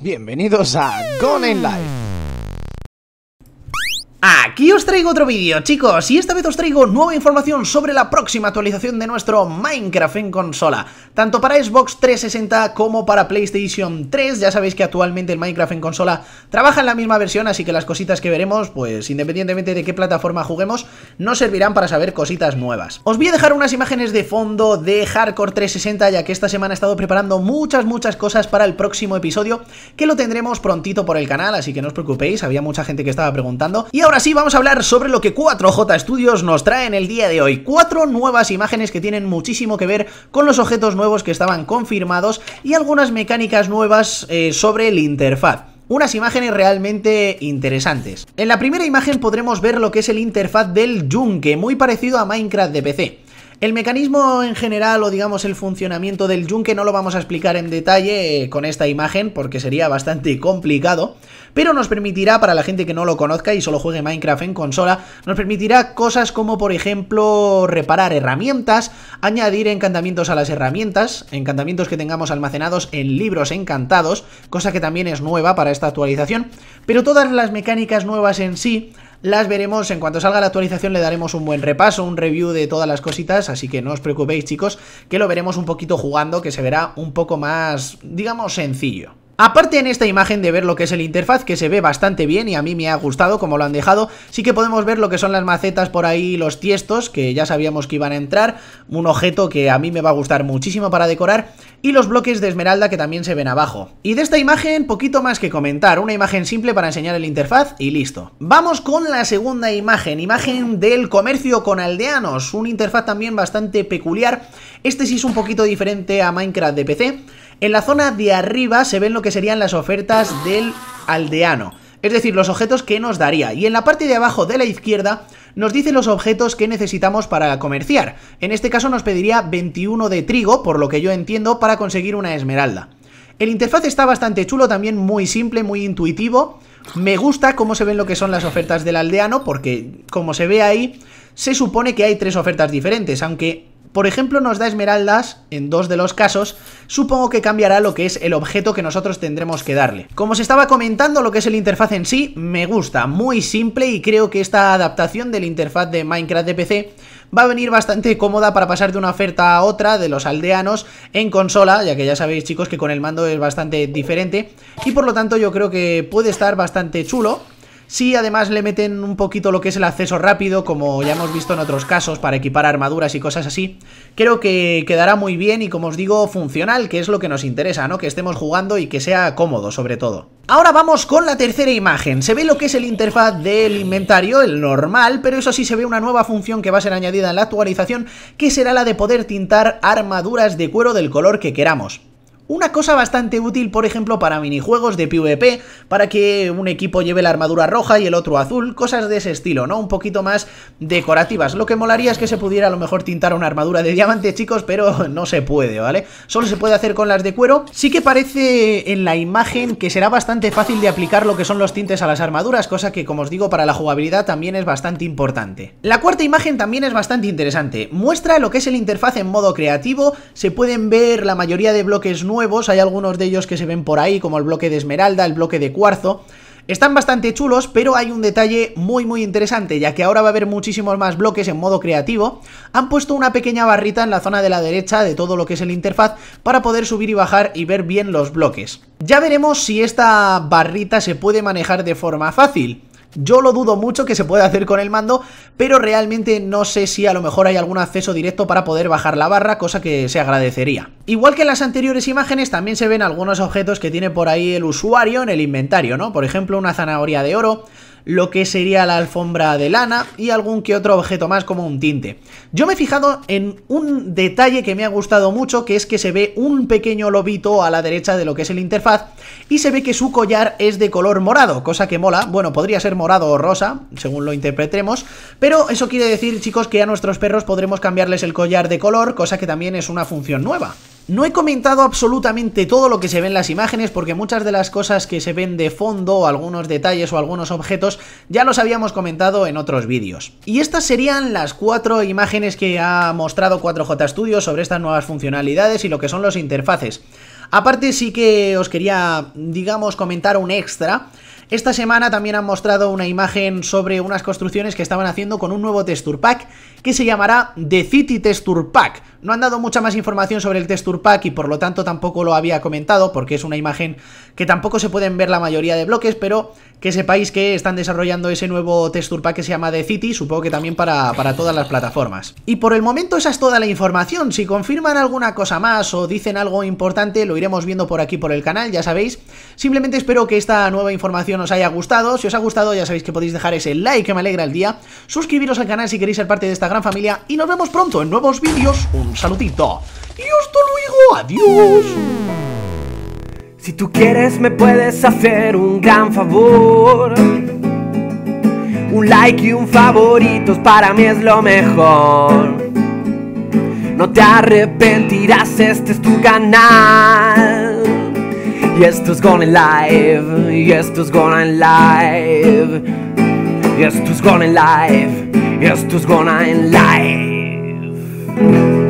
Bienvenidos a Gone in Life. Aquí os traigo otro vídeo, chicos, y esta vez os traigo nueva información sobre la próxima actualización de nuestro Minecraft en consola, tanto para Xbox 360 como para PlayStation 3, ya sabéis que actualmente el Minecraft en consola trabaja en la misma versión, así que las cositas que veremos, pues independientemente de qué plataforma juguemos, nos servirán para saber cositas nuevas. Os voy a dejar unas imágenes de fondo de Hardcore 360, ya que esta semana he estado preparando muchas, muchas cosas para el próximo episodio, que lo tendremos prontito por el canal, así que no os preocupéis, había mucha gente que estaba preguntando, y ahora sí, vamos a hablar sobre lo que 4J Studios nos trae en el día de hoy. Cuatro nuevas imágenes que tienen muchísimo que ver con los objetos nuevos que estaban confirmados y algunas mecánicas nuevas eh, sobre el interfaz unas imágenes realmente interesantes. En la primera imagen podremos ver lo que es el interfaz del yunque, muy parecido a Minecraft de PC. El mecanismo en general o digamos el funcionamiento del yunque no lo vamos a explicar en detalle eh, con esta imagen porque sería bastante complicado, pero nos permitirá para la gente que no lo conozca y solo juegue Minecraft en consola, nos permitirá cosas como por ejemplo reparar herramientas, añadir encantamientos a las herramientas, encantamientos que tengamos almacenados en libros encantados, cosa que también es nueva para esta actualización, pero todas las mecánicas nuevas en sí las veremos. En cuanto salga la actualización le daremos un buen repaso, un review de todas las cositas, así que no os preocupéis chicos, que lo veremos un poquito jugando, que se verá un poco más, digamos, sencillo. Aparte en esta imagen de ver lo que es el interfaz, que se ve bastante bien y a mí me ha gustado como lo han dejado, sí que podemos ver lo que son las macetas por ahí, los tiestos, que ya sabíamos que iban a entrar, un objeto que a mí me va a gustar muchísimo para decorar, y los bloques de esmeralda que también se ven abajo. Y de esta imagen, poquito más que comentar, una imagen simple para enseñar el interfaz y listo. Vamos con la segunda imagen, imagen del comercio con aldeanos, un interfaz también bastante peculiar, este sí es un poquito diferente a Minecraft de PC, en la zona de arriba se ven lo que serían las ofertas del aldeano. Es decir, los objetos que nos daría. Y en la parte de abajo de la izquierda nos dice los objetos que necesitamos para comerciar. En este caso nos pediría 21 de trigo, por lo que yo entiendo, para conseguir una esmeralda. El interfaz está bastante chulo, también muy simple, muy intuitivo. Me gusta cómo se ven lo que son las ofertas del aldeano, porque como se ve ahí, se supone que hay tres ofertas diferentes, aunque por ejemplo, nos da esmeraldas en dos de los casos, supongo que cambiará lo que es el objeto que nosotros tendremos que darle. Como os estaba comentando, lo que es el interfaz en sí, me gusta, muy simple y creo que esta adaptación del interfaz de Minecraft de PC va a venir bastante cómoda para pasar de una oferta a otra de los aldeanos en consola, ya que ya sabéis chicos que con el mando es bastante diferente y por lo tanto yo creo que puede estar bastante chulo si además le meten un poquito lo que es el acceso rápido, como ya hemos visto en otros casos, para equipar armaduras y cosas así, creo que quedará muy bien y como os digo, funcional, que es lo que nos interesa, ¿no? Que estemos jugando y que sea cómodo, sobre todo. Ahora vamos con la tercera imagen. Se ve lo que es el interfaz del inventario, el normal, pero eso sí se ve una nueva función que va a ser añadida en la actualización, que será la de poder tintar armaduras de cuero del color que queramos. Una cosa bastante útil, por ejemplo, para minijuegos de PvP, para que un equipo lleve la armadura roja y el otro azul, cosas de ese estilo, ¿no? Un poquito más decorativas. Lo que molaría es que se pudiera a lo mejor tintar una armadura de diamante, chicos, pero no se puede, ¿vale? Solo se puede hacer con las de cuero. Sí que parece en la imagen que será bastante fácil de aplicar lo que son los tintes a las armaduras, cosa que, como os digo, para la jugabilidad también es bastante importante. La cuarta imagen también es bastante interesante. Muestra lo que es el interfaz en modo creativo, se pueden ver la mayoría de bloques nuevos hay algunos de ellos que se ven por ahí, como el bloque de esmeralda, el bloque de cuarzo. Están bastante chulos, pero hay un detalle muy muy interesante, ya que ahora va a haber muchísimos más bloques en modo creativo. Han puesto una pequeña barrita en la zona de la derecha de todo lo que es el interfaz para poder subir y bajar y ver bien los bloques. Ya veremos si esta barrita se puede manejar de forma fácil. Yo lo dudo mucho que se pueda hacer con el mando, pero realmente no sé si a lo mejor hay algún acceso directo para poder bajar la barra, cosa que se agradecería. Igual que en las anteriores imágenes, también se ven algunos objetos que tiene por ahí el usuario en el inventario, ¿no? Por ejemplo, una zanahoria de oro, lo que sería la alfombra de lana y algún que otro objeto más como un tinte. Yo me he fijado en un detalle que me ha gustado mucho, que es que se ve un pequeño lobito a la derecha de lo que es el interfaz y se ve que su collar es de color morado, cosa que mola. Bueno, podría ser morado o rosa, según lo interpretemos, pero eso quiere decir, chicos, que a nuestros perros podremos cambiarles el collar de color, cosa que también es una función nueva. No he comentado absolutamente todo lo que se ve en las imágenes porque muchas de las cosas que se ven de fondo, algunos detalles o algunos objetos, ya los habíamos comentado en otros vídeos. Y estas serían las cuatro imágenes que ha mostrado 4J Studio sobre estas nuevas funcionalidades y lo que son los interfaces. Aparte sí que os quería, digamos, comentar un extra esta semana también han mostrado una imagen sobre unas construcciones que estaban haciendo con un nuevo texture pack que se llamará The City Texture Pack. No han dado mucha más información sobre el texture pack y por lo tanto tampoco lo había comentado porque es una imagen que tampoco se pueden ver la mayoría de bloques, pero que sepáis que están desarrollando ese nuevo texture pack que se llama The City, supongo que también para, para todas las plataformas. Y por el momento esa es toda la información, si confirman alguna cosa más o dicen algo importante lo iremos viendo por aquí por el canal, ya sabéis. Simplemente espero que esta nueva información información haya gustado. Si os ha gustado, ya sabéis que podéis dejar ese like que me alegra el día. Suscribiros al canal si queréis ser parte de esta gran familia. Y nos vemos pronto en nuevos vídeos. Un saludito. Y hasta luego. Adiós. Si tú quieres, me puedes hacer un gran favor. Un like y un favorito, para mí es lo mejor. No te arrepentirás, este es tu canal. Yes, Jesteś gone live, jesteś gone live Jesteś gone live, jesteś gone live